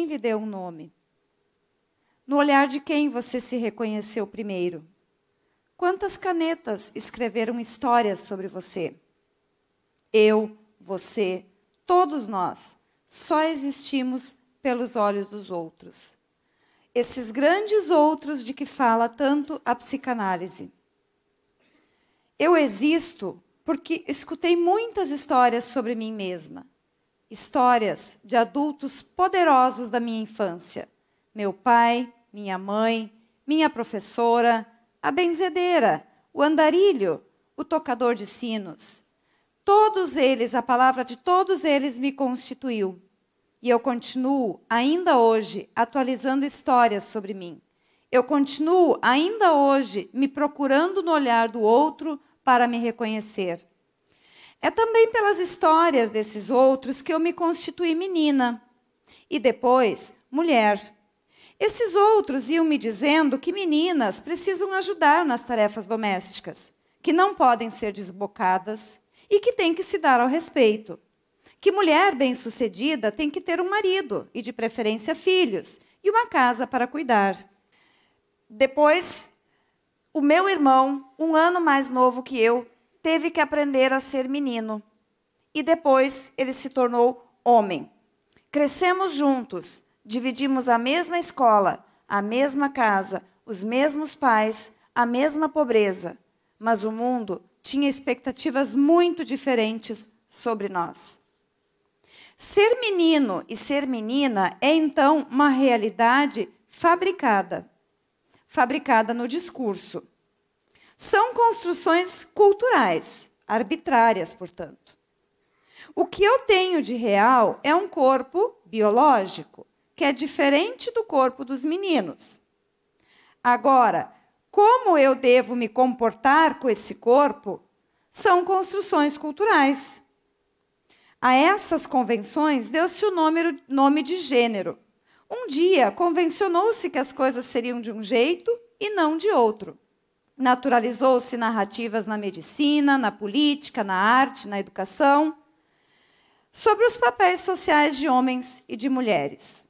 quem lhe deu um nome? No olhar de quem você se reconheceu primeiro? Quantas canetas escreveram histórias sobre você? Eu, você, todos nós, só existimos pelos olhos dos outros. Esses grandes outros de que fala tanto a psicanálise. Eu existo porque escutei muitas histórias sobre mim mesma histórias de adultos poderosos da minha infância. Meu pai, minha mãe, minha professora, a benzedeira, o andarilho, o tocador de sinos. Todos eles, a palavra de todos eles me constituiu. E eu continuo, ainda hoje, atualizando histórias sobre mim. Eu continuo, ainda hoje, me procurando no olhar do outro para me reconhecer. É também pelas histórias desses outros que eu me constituí menina e depois mulher. Esses outros iam me dizendo que meninas precisam ajudar nas tarefas domésticas, que não podem ser desbocadas e que têm que se dar ao respeito. Que mulher bem-sucedida tem que ter um marido e, de preferência, filhos e uma casa para cuidar. Depois, o meu irmão, um ano mais novo que eu, teve que aprender a ser menino. E depois ele se tornou homem. Crescemos juntos, dividimos a mesma escola, a mesma casa, os mesmos pais, a mesma pobreza. Mas o mundo tinha expectativas muito diferentes sobre nós. Ser menino e ser menina é então uma realidade fabricada fabricada no discurso. São construções culturais, arbitrárias, portanto. O que eu tenho de real é um corpo biológico, que é diferente do corpo dos meninos. Agora, como eu devo me comportar com esse corpo são construções culturais. A essas convenções deu-se o nome, nome de gênero. Um dia convencionou-se que as coisas seriam de um jeito e não de outro. Naturalizou-se narrativas na medicina, na política, na arte, na educação, sobre os papéis sociais de homens e de mulheres.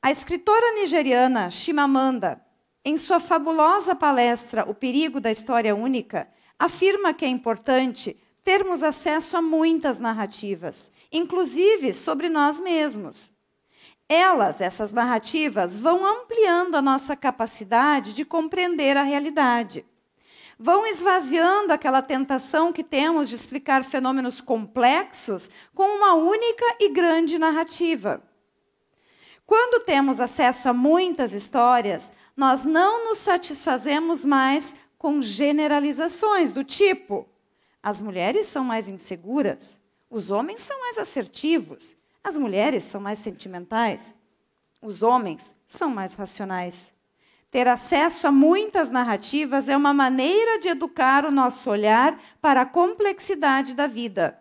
A escritora nigeriana Chimamanda, em sua fabulosa palestra O Perigo da História Única, afirma que é importante termos acesso a muitas narrativas, inclusive sobre nós mesmos, elas, essas narrativas, vão ampliando a nossa capacidade de compreender a realidade. Vão esvaziando aquela tentação que temos de explicar fenômenos complexos com uma única e grande narrativa. Quando temos acesso a muitas histórias, nós não nos satisfazemos mais com generalizações do tipo: as mulheres são mais inseguras, os homens são mais assertivos, as mulheres são mais sentimentais, os homens são mais racionais. Ter acesso a muitas narrativas é uma maneira de educar o nosso olhar para a complexidade da vida.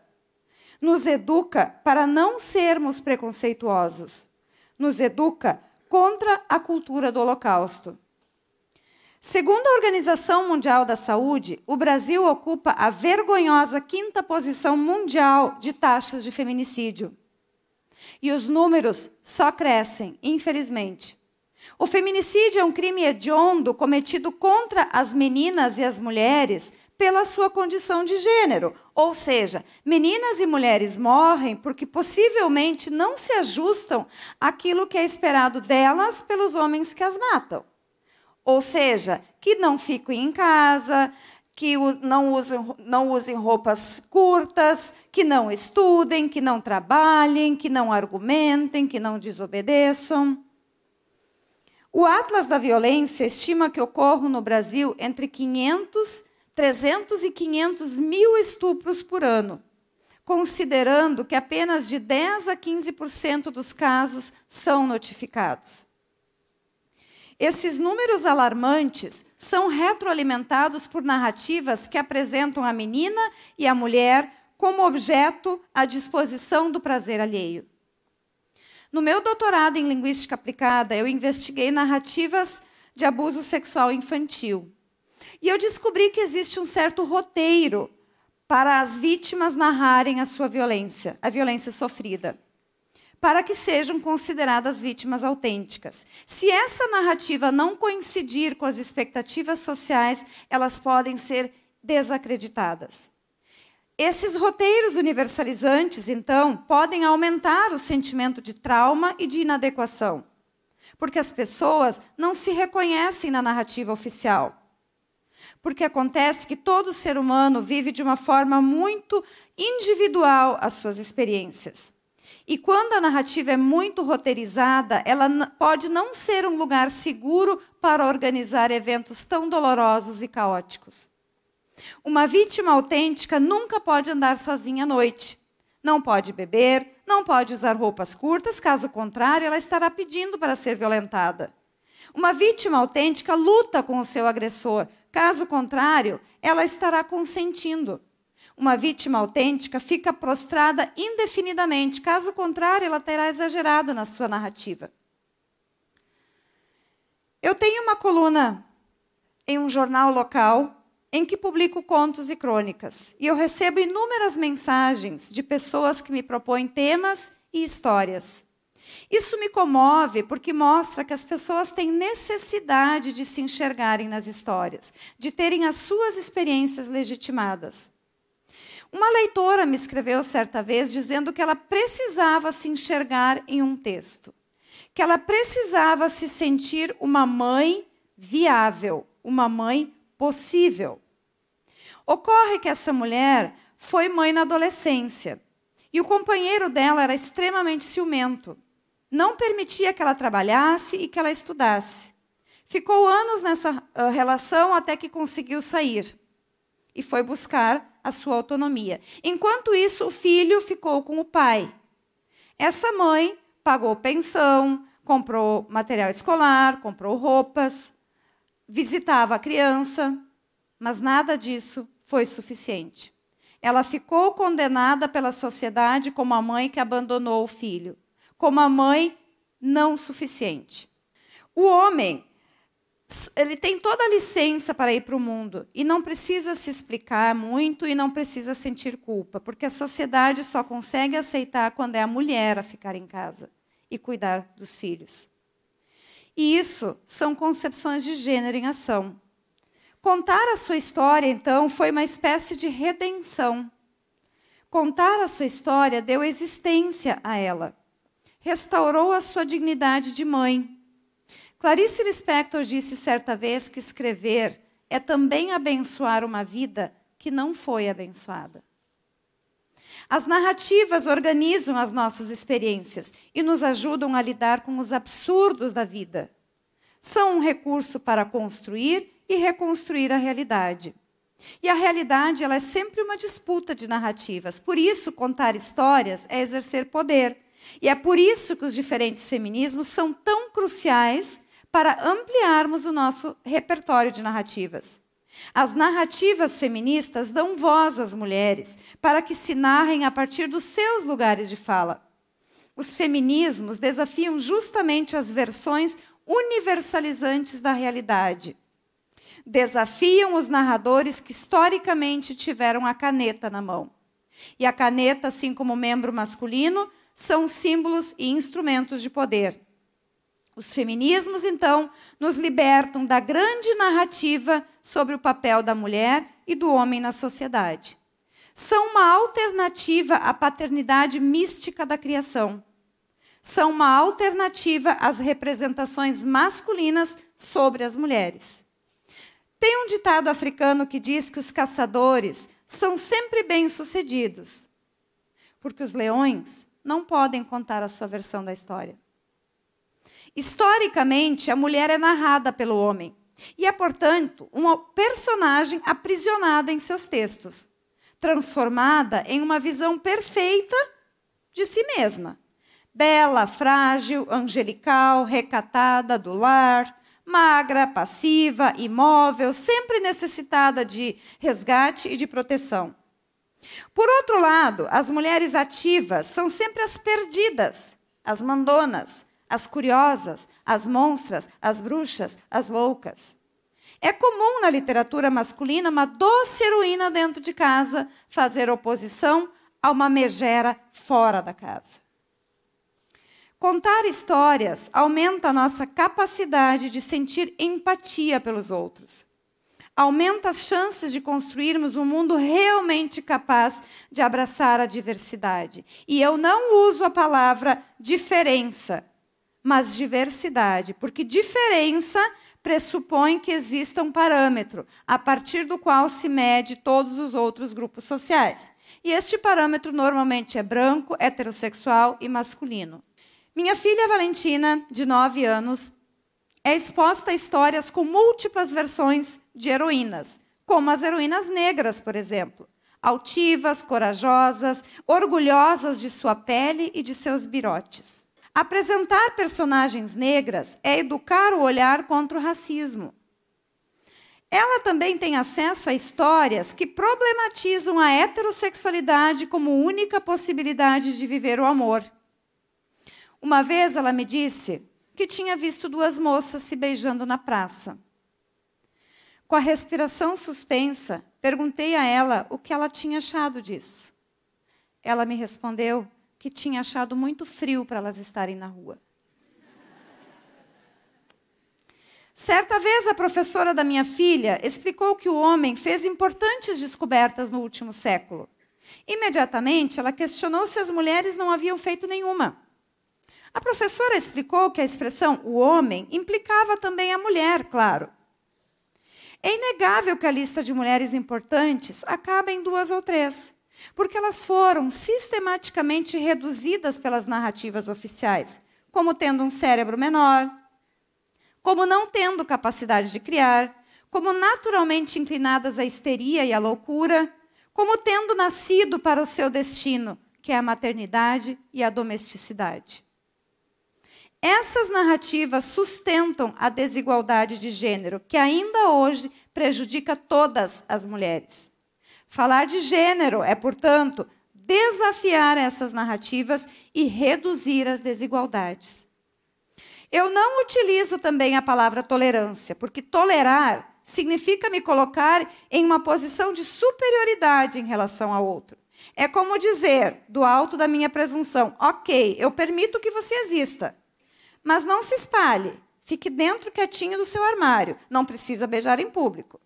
Nos educa para não sermos preconceituosos. Nos educa contra a cultura do Holocausto. Segundo a Organização Mundial da Saúde, o Brasil ocupa a vergonhosa quinta posição mundial de taxas de feminicídio. E os números só crescem, infelizmente. O feminicídio é um crime hediondo cometido contra as meninas e as mulheres pela sua condição de gênero. Ou seja, meninas e mulheres morrem porque possivelmente não se ajustam àquilo que é esperado delas pelos homens que as matam. Ou seja, que não fiquem em casa, que não usem, não usem roupas curtas, que não estudem, que não trabalhem, que não argumentem, que não desobedeçam. O Atlas da Violência estima que ocorram no Brasil entre 500, 300 e 500 mil estupros por ano, considerando que apenas de 10 a 15% dos casos são notificados. Esses números alarmantes são retroalimentados por narrativas que apresentam a menina e a mulher como objeto à disposição do prazer alheio. No meu doutorado em linguística aplicada, eu investiguei narrativas de abuso sexual infantil. E eu descobri que existe um certo roteiro para as vítimas narrarem a sua violência, a violência sofrida para que sejam consideradas vítimas autênticas. Se essa narrativa não coincidir com as expectativas sociais, elas podem ser desacreditadas. Esses roteiros universalizantes, então, podem aumentar o sentimento de trauma e de inadequação, porque as pessoas não se reconhecem na narrativa oficial. Porque acontece que todo ser humano vive de uma forma muito individual as suas experiências. E quando a narrativa é muito roteirizada, ela pode não ser um lugar seguro para organizar eventos tão dolorosos e caóticos. Uma vítima autêntica nunca pode andar sozinha à noite. Não pode beber, não pode usar roupas curtas, caso contrário, ela estará pedindo para ser violentada. Uma vítima autêntica luta com o seu agressor, caso contrário, ela estará consentindo uma vítima autêntica fica prostrada indefinidamente, caso contrário, ela terá exagerado na sua narrativa. Eu tenho uma coluna em um jornal local em que publico contos e crônicas, e eu recebo inúmeras mensagens de pessoas que me propõem temas e histórias. Isso me comove porque mostra que as pessoas têm necessidade de se enxergarem nas histórias, de terem as suas experiências legitimadas. Uma leitora me escreveu certa vez dizendo que ela precisava se enxergar em um texto, que ela precisava se sentir uma mãe viável, uma mãe possível. Ocorre que essa mulher foi mãe na adolescência e o companheiro dela era extremamente ciumento. Não permitia que ela trabalhasse e que ela estudasse. Ficou anos nessa ah, relação até que conseguiu sair e foi buscar a sua autonomia. Enquanto isso, o filho ficou com o pai. Essa mãe pagou pensão, comprou material escolar, comprou roupas, visitava a criança, mas nada disso foi suficiente. Ela ficou condenada pela sociedade como a mãe que abandonou o filho, como a mãe não suficiente. O homem ele tem toda a licença para ir para o mundo e não precisa se explicar muito e não precisa sentir culpa, porque a sociedade só consegue aceitar quando é a mulher a ficar em casa e cuidar dos filhos. E isso são concepções de gênero em ação. Contar a sua história, então, foi uma espécie de redenção. Contar a sua história deu existência a ela, restaurou a sua dignidade de mãe Clarice Lispector disse certa vez que escrever é também abençoar uma vida que não foi abençoada. As narrativas organizam as nossas experiências e nos ajudam a lidar com os absurdos da vida. São um recurso para construir e reconstruir a realidade. E a realidade ela é sempre uma disputa de narrativas. Por isso, contar histórias é exercer poder. E é por isso que os diferentes feminismos são tão cruciais para ampliarmos o nosso repertório de narrativas. As narrativas feministas dão voz às mulheres para que se narrem a partir dos seus lugares de fala. Os feminismos desafiam justamente as versões universalizantes da realidade. Desafiam os narradores que historicamente tiveram a caneta na mão. E a caneta, assim como o membro masculino, são símbolos e instrumentos de poder. Os feminismos, então, nos libertam da grande narrativa sobre o papel da mulher e do homem na sociedade. São uma alternativa à paternidade mística da criação. São uma alternativa às representações masculinas sobre as mulheres. Tem um ditado africano que diz que os caçadores são sempre bem-sucedidos, porque os leões não podem contar a sua versão da história. Historicamente, a mulher é narrada pelo homem e é, portanto, uma personagem aprisionada em seus textos, transformada em uma visão perfeita de si mesma. Bela, frágil, angelical, recatada do lar, magra, passiva, imóvel, sempre necessitada de resgate e de proteção. Por outro lado, as mulheres ativas são sempre as perdidas, as mandonas, as curiosas, as monstras, as bruxas, as loucas. É comum na literatura masculina uma doce heroína dentro de casa fazer oposição a uma megera fora da casa. Contar histórias aumenta a nossa capacidade de sentir empatia pelos outros. Aumenta as chances de construirmos um mundo realmente capaz de abraçar a diversidade. E eu não uso a palavra diferença mas diversidade, porque diferença pressupõe que exista um parâmetro a partir do qual se mede todos os outros grupos sociais. E este parâmetro normalmente é branco, heterossexual e masculino. Minha filha Valentina, de 9 anos, é exposta a histórias com múltiplas versões de heroínas, como as heroínas negras, por exemplo, altivas, corajosas, orgulhosas de sua pele e de seus birotes. Apresentar personagens negras é educar o olhar contra o racismo. Ela também tem acesso a histórias que problematizam a heterossexualidade como única possibilidade de viver o amor. Uma vez ela me disse que tinha visto duas moças se beijando na praça. Com a respiração suspensa, perguntei a ela o que ela tinha achado disso. Ela me respondeu que tinha achado muito frio para elas estarem na rua. Certa vez, a professora da minha filha explicou que o homem fez importantes descobertas no último século. Imediatamente, ela questionou se as mulheres não haviam feito nenhuma. A professora explicou que a expressão o homem implicava também a mulher, claro. É inegável que a lista de mulheres importantes acabe em duas ou três. Porque elas foram sistematicamente reduzidas pelas narrativas oficiais, como tendo um cérebro menor, como não tendo capacidade de criar, como naturalmente inclinadas à histeria e à loucura, como tendo nascido para o seu destino, que é a maternidade e a domesticidade. Essas narrativas sustentam a desigualdade de gênero, que ainda hoje prejudica todas as mulheres. Falar de gênero é, portanto, desafiar essas narrativas e reduzir as desigualdades. Eu não utilizo também a palavra tolerância, porque tolerar significa me colocar em uma posição de superioridade em relação ao outro. É como dizer, do alto da minha presunção, ok, eu permito que você exista, mas não se espalhe, fique dentro quietinho do seu armário, não precisa beijar em público.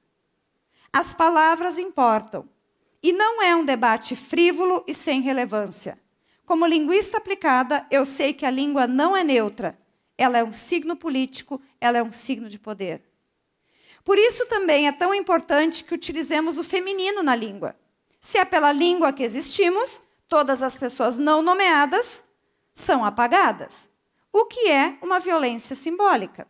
As palavras importam. E não é um debate frívolo e sem relevância. Como linguista aplicada, eu sei que a língua não é neutra. Ela é um signo político, ela é um signo de poder. Por isso também é tão importante que utilizemos o feminino na língua. Se é pela língua que existimos, todas as pessoas não nomeadas são apagadas, o que é uma violência simbólica.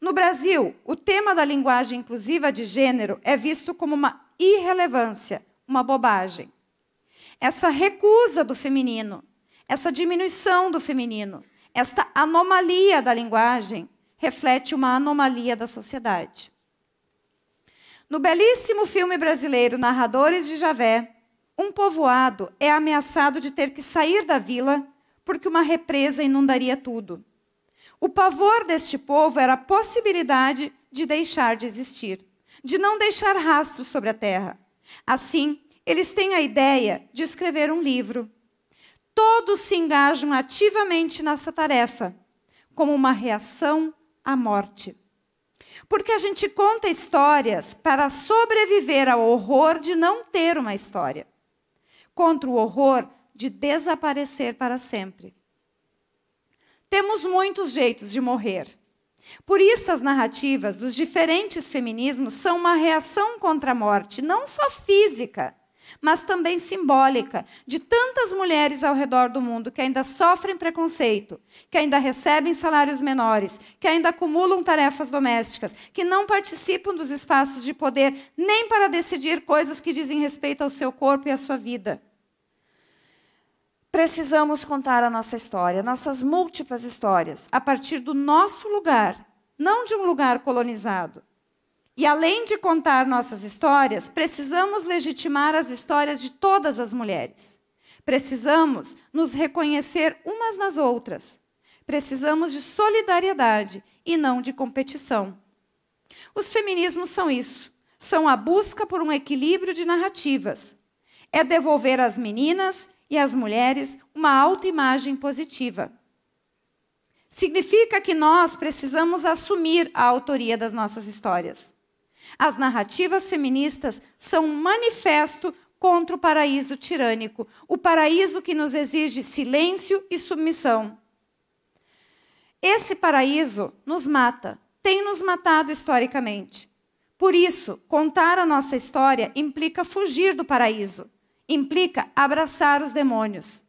No Brasil, o tema da linguagem inclusiva de gênero é visto como uma irrelevância, uma bobagem. Essa recusa do feminino, essa diminuição do feminino, esta anomalia da linguagem reflete uma anomalia da sociedade. No belíssimo filme brasileiro Narradores de Javé, um povoado é ameaçado de ter que sair da vila porque uma represa inundaria tudo. O pavor deste povo era a possibilidade de deixar de existir, de não deixar rastros sobre a terra. Assim, eles têm a ideia de escrever um livro. Todos se engajam ativamente nessa tarefa, como uma reação à morte. Porque a gente conta histórias para sobreviver ao horror de não ter uma história, contra o horror de desaparecer para sempre. Temos muitos jeitos de morrer. Por isso, as narrativas dos diferentes feminismos são uma reação contra a morte, não só física, mas também simbólica, de tantas mulheres ao redor do mundo que ainda sofrem preconceito, que ainda recebem salários menores, que ainda acumulam tarefas domésticas, que não participam dos espaços de poder nem para decidir coisas que dizem respeito ao seu corpo e à sua vida precisamos contar a nossa história, nossas múltiplas histórias, a partir do nosso lugar, não de um lugar colonizado. E além de contar nossas histórias, precisamos legitimar as histórias de todas as mulheres. Precisamos nos reconhecer umas nas outras. Precisamos de solidariedade e não de competição. Os feminismos são isso: são a busca por um equilíbrio de narrativas. É devolver às meninas e as mulheres uma autoimagem positiva. Significa que nós precisamos assumir a autoria das nossas histórias. As narrativas feministas são um manifesto contra o paraíso tirânico, o paraíso que nos exige silêncio e submissão. Esse paraíso nos mata, tem nos matado historicamente. Por isso, contar a nossa história implica fugir do paraíso, implica abraçar os demônios.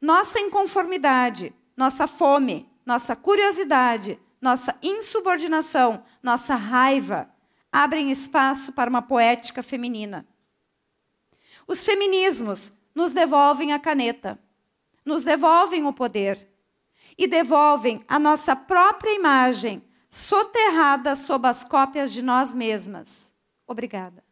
Nossa inconformidade, nossa fome, nossa curiosidade, nossa insubordinação, nossa raiva abrem espaço para uma poética feminina. Os feminismos nos devolvem a caneta, nos devolvem o poder e devolvem a nossa própria imagem soterrada sob as cópias de nós mesmas. Obrigada.